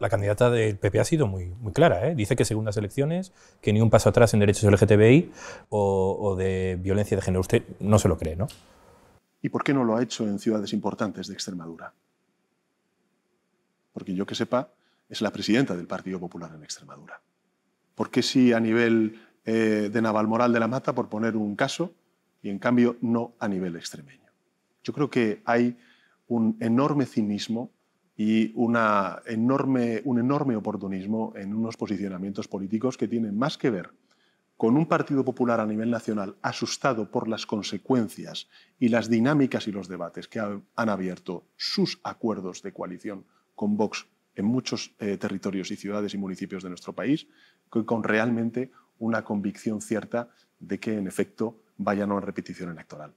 la candidata del PP ha sido muy, muy clara. ¿eh? Dice que según las elecciones, que ni un paso atrás en derechos LGTBI o, de violencia de género. Usted no se lo cree, ¿no? ¿Y por qué no lo ha hecho en ciudades importantes de Extremadura? Porque yo que sepa, es la presidenta del Partido Popular en Extremadura. ¿Por qué sí a nivel eh, de Navalmoral de la Mata, por poner un caso, y en cambio no a nivel extremeño? Yo creo que hay un enorme cinismo y un enorme oportunismo en unos posicionamientos políticos que tienen más que ver con un Partido Popular a nivel nacional asustado por las consecuencias y las dinámicas y los debates que han abierto sus acuerdos de coalición con Vox en muchos eh, territorios y ciudades y municipios de nuestro país, con realmente una convicción cierta de que, en efecto, vayan a una repetición electoral.